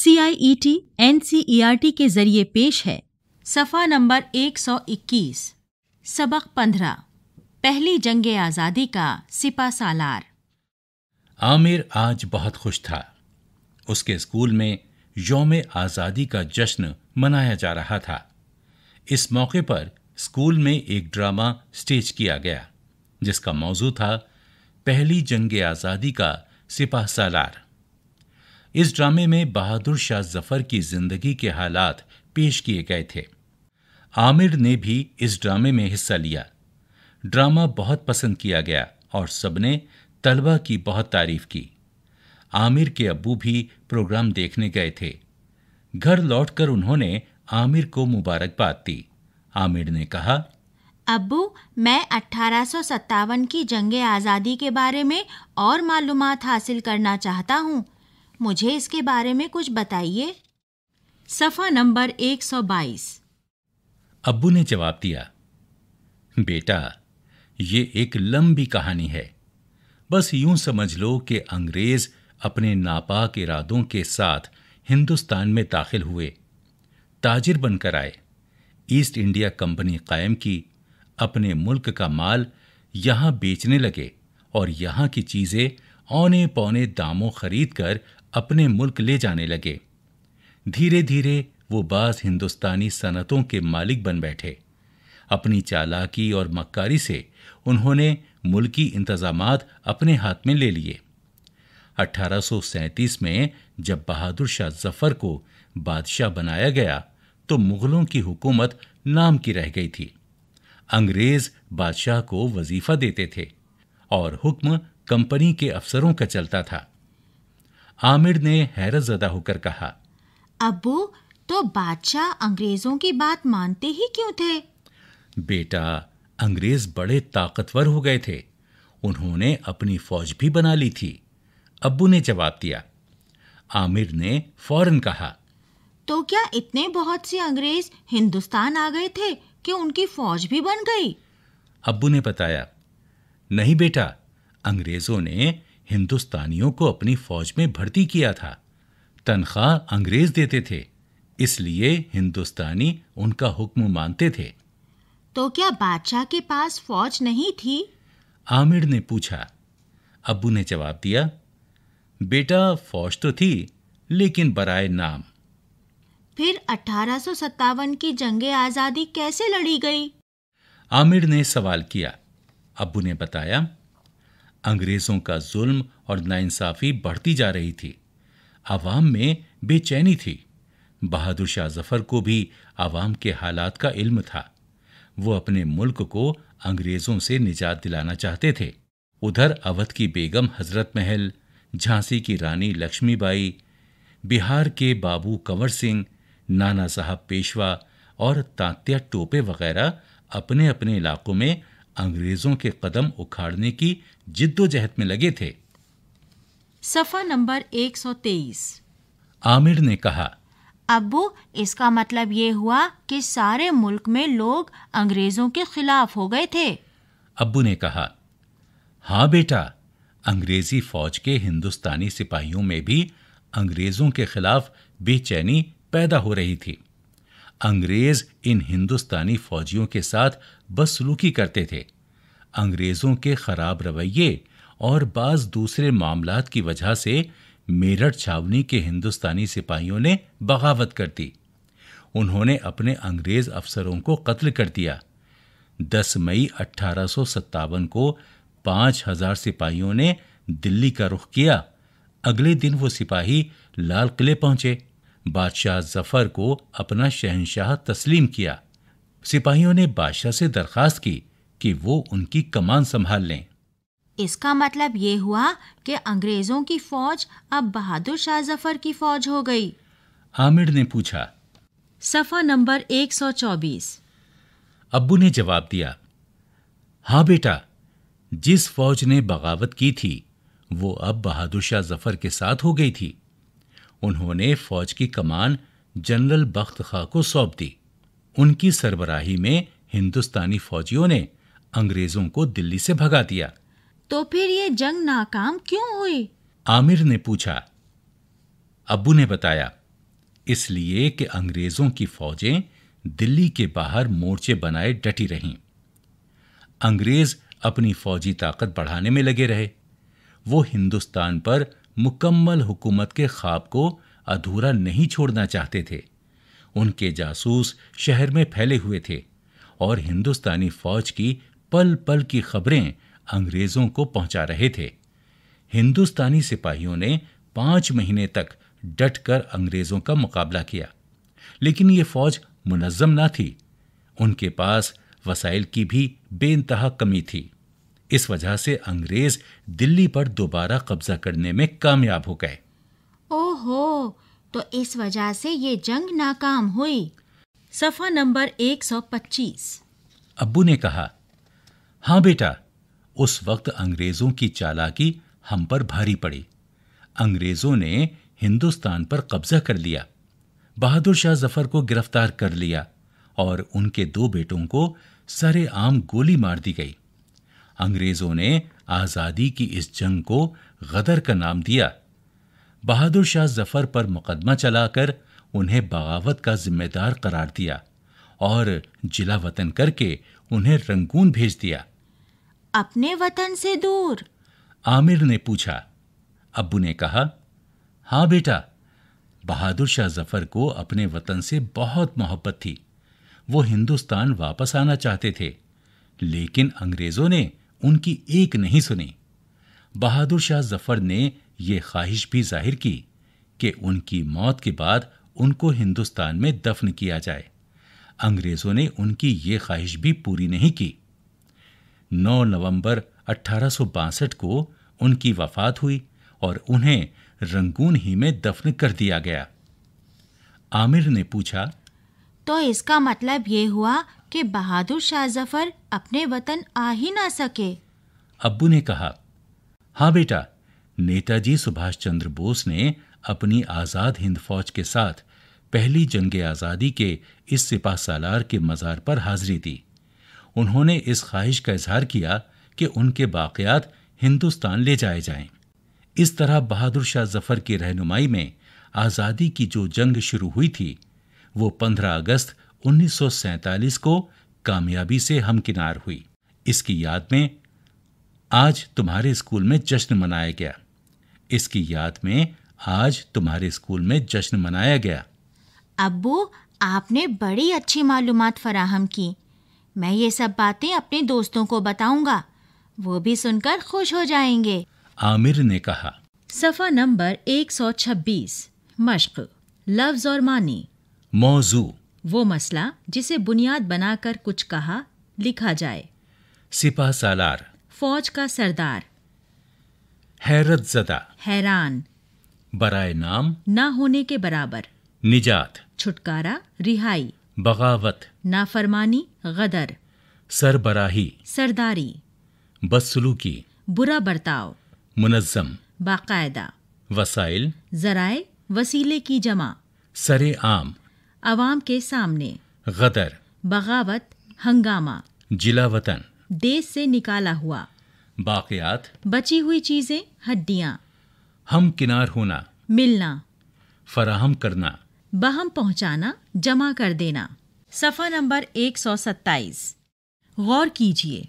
C I E T N C E R T के जरिए पेश है सफ़ा नंबर 121 सबक 15 पहली जंग आज़ादी का सिपा सालार आमिर आज बहुत खुश था उसके स्कूल में योम आज़ादी का जश्न मनाया जा रहा था इस मौके पर स्कूल में एक ड्रामा स्टेज किया गया जिसका मौजू था पहली जंग आज़ादी का सिपा सालार इस ड्रामे में बहादुर शाह जफर की जिंदगी के हालात पेश किए गए थे आमिर ने भी इस ड्रामे में हिस्सा लिया ड्रामा बहुत पसंद किया गया और सबने तलबा की बहुत तारीफ की आमिर के अब्बू भी प्रोग्राम देखने गए थे घर लौटकर उन्होंने आमिर को मुबारकबाद दी आमिर ने कहा अबू मैं अठारह की जंग आज़ादी के बारे में और मालूम हासिल करना चाहता हूँ मुझे इसके बारे में कुछ बताइए सफ़ा नंबर 122 अब्बू ने जवाब दिया बेटा ये एक लंबी कहानी है बस यूं समझ लो कि अंग्रेज अपने नापाक इरादों के साथ हिंदुस्तान में दाखिल हुए ताजिर बनकर आए ईस्ट इंडिया कंपनी कायम की अपने मुल्क का माल यहाँ बेचने लगे और यहाँ की चीज़ें औने पौने दामों खरीद कर अपने मुल्क ले जाने लगे धीरे धीरे वो बाज हिंदुस्तानी सनतों के मालिक बन बैठे अपनी चालाकी और मक्कारी से उन्होंने मुल्की इंतजाम अपने हाथ में ले लिए 1837 में जब बहादुर शाह जफर को बादशाह बनाया गया तो मुगलों की हुकूमत नाम की रह गई थी अंग्रेज बादशाह को वजीफा देते थे और हुक्म कंपनी के अफसरों का चलता था आमिर ने हैरत ज़दा होकर कहा अबू तो बादशाह अंग्रेजों की बात मानते ही क्यों थे बेटा अंग्रेज बड़े ताकतवर हो गए थे उन्होंने अपनी फौज भी बना ली थी अब्बू ने जवाब दिया आमिर ने फौरन कहा तो क्या इतने बहुत से अंग्रेज हिंदुस्तान आ गए थे कि उनकी फौज भी बन गई अब्बू ने बताया नहीं बेटा अंग्रेजों ने हिंदुस्तानियों को अपनी फौज में भर्ती किया था तनख्वाह अंग्रेज देते थे इसलिए हिंदुस्तानी उनका हुक्म मानते थे तो क्या बादशाह के पास फौज नहीं थी आमिर ने पूछा अबू ने जवाब दिया बेटा फौज तो थी लेकिन बराए नाम फिर अठारह की जंग आज़ादी कैसे लड़ी गई आमिर ने सवाल किया अबू ने बताया अंग्रेजों का जुल्म और नाइंसाफ़ी बढ़ती जा रही थी आवाम में बेचैनी थी बहादुर शाह जफर को भी आवाम के हालात का इल्म था वो अपने मुल्क को अंग्रेज़ों से निजात दिलाना चाहते थे उधर अवध की बेगम हजरत महल झांसी की रानी लक्ष्मीबाई बिहार के बाबू कंवर सिंह नाना साहब पेशवा और तांत्या टोपे वगैरह अपने अपने इलाकों में अंग्रेजों के कदम उखाड़ने की जिद्दोजहद में लगे थे सफा नंबर 123 आमिर ने कहा अबू इसका मतलब ये हुआ कि सारे मुल्क में लोग अंग्रेजों के खिलाफ हो गए थे अबू ने कहा हाँ बेटा अंग्रेजी फौज के हिंदुस्तानी सिपाहियों में भी अंग्रेजों के खिलाफ बेचैनी पैदा हो रही थी अंग्रेज इन हिंदुस्तानी फौजियों के साथ बदसलूकी करते थे अंग्रेज़ों के ख़राब रवैये और बाज़ दूसरे मामलात की वजह से मेरठ छावनी के हिंदुस्तानी सिपाहियों ने बगावत कर दी उन्होंने अपने अंग्रेज़ अफसरों को कत्ल कर दिया 10 मई अट्ठारह को 5000 सिपाहियों ने दिल्ली का रुख किया अगले दिन वो सिपाही लाल किले पहुंचे बादशाह जफर को अपना शहनशाह तस्लीम किया सिपाहियों ने बादशाह से दरखास्त की कि वो उनकी कमान संभाल लें इसका मतलब ये हुआ कि अंग्रेजों की फौज अब बहादुर शाह जफर की फौज हो गई आमिर ने पूछा सफा नंबर 124 अब्बू ने जवाब दिया हाँ बेटा जिस फौज ने बगावत की थी वो अब बहादुर शाह जफर के साथ हो गई थी उन्होंने फौज की कमान जनरल बख्त खां को सौंप दी उनकी सरबराही में हिंदुस्तानी फौजियों ने अंग्रेजों को दिल्ली से भगा दिया तो फिर ये जंग नाकाम क्यों हुई आमिर ने पूछा अबू ने बताया इसलिए कि अंग्रेजों की फौजें दिल्ली के बाहर मोर्चे बनाए डटी रहीं अंग्रेज अपनी फौजी ताकत बढ़ाने में लगे रहे वो हिंदुस्तान पर मुकम्मल हुकूमत के ख्वाब को अधूरा नहीं छोड़ना चाहते थे उनके जासूस शहर में फैले हुए थे और हिंदुस्तानी फौज की पल पल की खबरें अंग्रेज़ों को पहुंचा रहे थे हिंदुस्तानी सिपाहियों ने पाँच महीने तक डट कर अंग्रेज़ों का मुकाबला किया लेकिन ये फौज मुनज़म ना थी उनके पास वसाइल की भी बेनतहा कमी थी इस वजह से अंग्रेज दिल्ली पर दोबारा कब्जा करने में कामयाब हो गए ओहो तो इस वजह से ये जंग नाकाम हुई सफा नंबर 125 अब्बू ने कहा हाँ बेटा उस वक्त अंग्रेजों की चालाकी हम पर भारी पड़ी अंग्रेजों ने हिंदुस्तान पर कब्जा कर लिया बहादुर शाह जफर को गिरफ्तार कर लिया और उनके दो बेटों को सरे आम गोली मार दी गई अंग्रेजों ने आज़ादी की इस जंग को गदर का नाम दिया बहादुर शाह जफर पर मुकदमा चलाकर उन्हें बगावत का जिम्मेदार करार दिया और जिला वतन करके उन्हें रंगून भेज दिया अपने वतन से दूर आमिर ने पूछा अब्बू ने कहा हाँ बेटा बहादुर शाह जफर को अपने वतन से बहुत मोहब्बत थी वो हिंदुस्तान वापस आना चाहते थे लेकिन अंग्रेजों ने उनकी एक नहीं सुनी बहादुर शाह जफर ने यह ख्वाहिश भी जाहिर की कि उनकी मौत के बाद उनको हिंदुस्तान में दफन किया जाए अंग्रेज़ों ने उनकी ये ख्वाहिश भी पूरी नहीं की 9 नवंबर अठारह को उनकी वफात हुई और उन्हें रंगून ही में दफन कर दिया गया आमिर ने पूछा तो इसका मतलब ये हुआ कि बहादुर शाह जफर अपने वतन आ ही ना सके अब्बू ने कहा हाँ बेटा नेताजी सुभाष चंद्र बोस ने अपनी आज़ाद हिंद फौज के साथ पहली जंग आज़ादी के इस सिपा सालार के मज़ार पर हाजिरी दी उन्होंने इस ख्वाहिश का इजहार किया कि उनके बाक़यात हिंदुस्तान ले जाए जाएं। इस तरह बहादुर शाह जफर की रहनुमाई में आज़ादी की जो जंग शुरू हुई थी वो 15 अगस्त 1947 को कामयाबी से हमकिनार हुई इसकी याद में आज तुम्हारे स्कूल में जश्न मनाया गया इसकी याद में आज तुम्हारे स्कूल में जश्न मनाया गया अबू आपने बड़ी अच्छी मालूम फराहम की मैं ये सब बातें अपने दोस्तों को बताऊंगा वो भी सुनकर खुश हो जाएंगे आमिर ने कहा सफ़ा नंबर 126 मश्क लफ्ज़ और मानी मौजू वो मसला जिसे बुनियाद बनाकर कुछ कहा लिखा जाए सिपा सालार फौज का सरदार हैरत जदा हैरान बराए नाम ना होने के बराबर निजात छुटकारा रिहाई बगावत नाफरमानी गदर सरबराही सरदारी बदसलूकी बुरा बर्ताव मुनज़म बाकायदा वसाइल जराए वसीले की जमा सरे आम आवाम के सामने गदर बगावत हंगामा जिला वतन देश से निकाला हुआ बाकियात बची हुई चीजें हड्डियाँ हम किनार होना मिलना फराहम करना बहम पहुंचाना जमा कर देना सफा नंबर 127 गौर कीजिए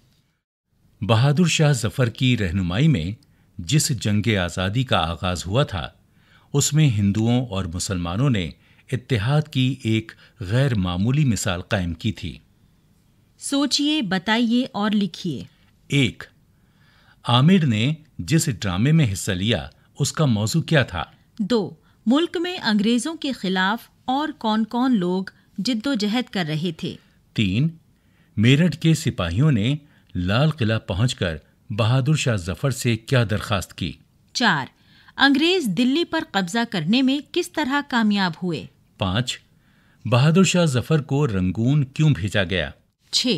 बहादुर शाह जफर की रहनुमाई में जिस जंग आज़ादी का आगाज़ हुआ था उसमें हिंदुओं और मुसलमानों ने इतिहाद की एक गैर मामूली मिसाल कायम की थी सोचिए बताइए और लिखिए एक आमिर ने जिस ड्रामे में हिस्सा लिया उसका मौजू क्या था दो मुल्क में अंग्रेजों के खिलाफ और कौन कौन लोग जिद्दोजहद कर रहे थे तीन मेरठ के सिपाहियों ने लाल किला पहुंचकर बहादुर शाह जफर से क्या दरखास्त की चार अंग्रेज दिल्ली पर कब्जा करने में किस तरह कामयाब हुए पाँच बहादुर शाह जफर को रंगून क्यों भेजा गया छ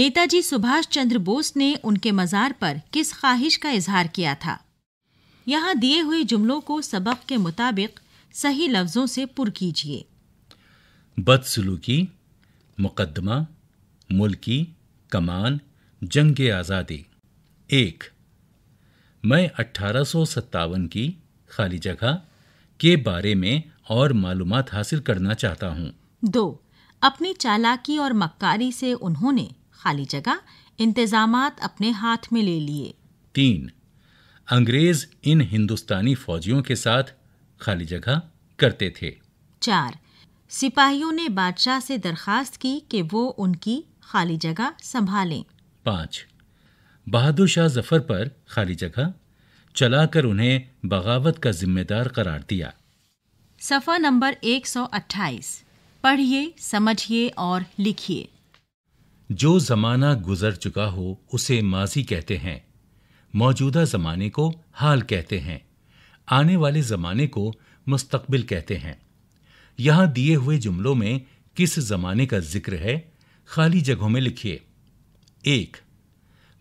नेताजी सुभाष चंद्र बोस ने उनके मज़ार पर किस ख्वाहिश का इजहार किया था यहाँ दिए हुए जुमलों को सबक के मुताबिक सही लफ्ज़ों से पुर कीजिए बदसलूकी मुकदमा मुल्की कमान जंग आज़ादी एक मैं अठारह की खाली जगह के बारे में और मालूम हासिल करना चाहता हूँ दो अपनी चालाकी और मक्कारी से उन्होंने खाली जगह इंतजाम अपने हाथ में ले लिए तीन अंग्रेज इन हिंदुस्तानी फौजियों के साथ खाली जगह करते थे चार सिपाहियों ने बादशाह से दरखास्त की कि वो उनकी खाली जगह संभालें पाँच बहादुर शाह जफर पर खाली जगह चलाकर उन्हें बगावत का जिम्मेदार करार दिया सफ़ा नंबर 128 पढ़िए समझिए और लिखिए जो ज़माना गुजर चुका हो उसे माजी कहते हैं मौजूदा ज़माने को हाल कहते हैं आने वाले ज़माने को मुस्तकबिल कहते हैं यहाँ दिए हुए जुमलों में किस ज़माने का जिक्र है खाली जगहों में लिखिए एक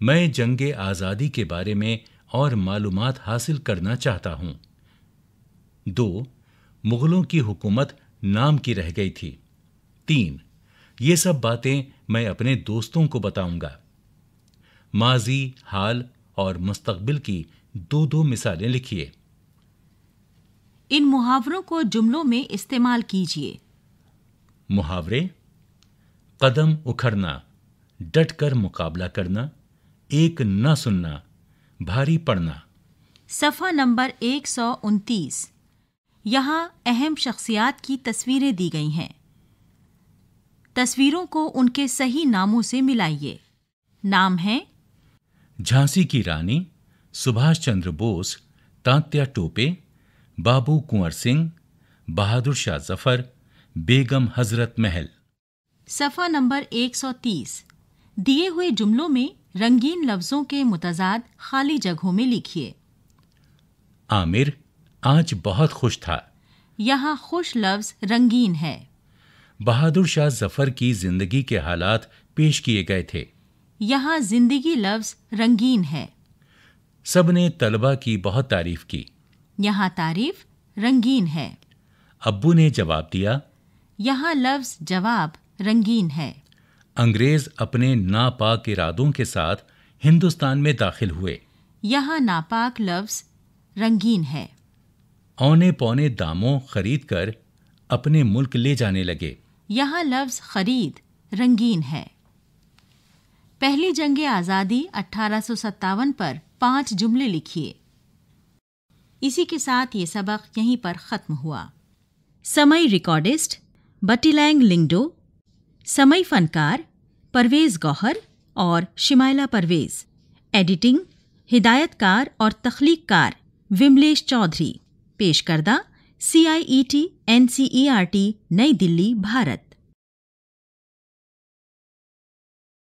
मैं जंग आज़ादी के बारे में और मालूम हासिल करना चाहता हूँ दो मुगलों की हुकूमत नाम की रह गई थी तीन ये सब बातें मैं अपने दोस्तों को बताऊंगा माजी हाल और मुस्तकबिल की दो दो मिसालें लिखिए इन मुहावरों को जुमलों में इस्तेमाल कीजिए मुहावरे कदम उखड़ना डट कर मुकाबला करना एक न सुनना भारी पड़ना सफा नंबर एक सौ उनतीस यहाँ अहम शख्सियात की तस्वीरें दी गई हैं तस्वीरों को उनके सही नामों से मिलाइए नाम हैं झांसी की रानी सुभाष चंद्र बोस तांत्या टोपे बाबू कुंवर सिंह बहादुर शाह जफर बेगम हजरत महल सफ़ा नंबर 130 दिए हुए जुमलों में रंगीन लफ्ज़ों के मुतजाद खाली जगहों में लिखिए आमिर आज बहुत खुश था यहाँ खुश लफ्ज रंगीन है बहादुर शाह जफर की जिंदगी के हालात पेश किए गए थे यहाँ जिंदगी लफ्ज रंगीन है सब ने तलबा की बहुत तारीफ की यहाँ तारीफ रंगीन है अब्बू ने जवाब दिया यहाँ लफ्ज जवाब रंगीन है अंग्रेज अपने नापाक इरादों के साथ हिंदुस्तान में दाखिल हुए यहाँ नापाक लफ्ज रंगीन है औने पौने दामों खरीद कर अपने मुल्क ले जाने लगे यहाँ लफ्ज खरीद रंगीन है पहली जंग आज़ादी अठारह पर पांच जुमले लिखिए इसी के साथ ये सबक यहीं पर ख़त्म हुआ समय रिकॉर्डिस्ट बटीलैंग लिंगडो समय फनकार परवेज़ गौहर और शिमाइला परवेज़ एडिटिंग हिदायतकार और तख्लीककार विमलेश चौधरी पेश करदा C I E T N C E R T Nai Delhi Bharat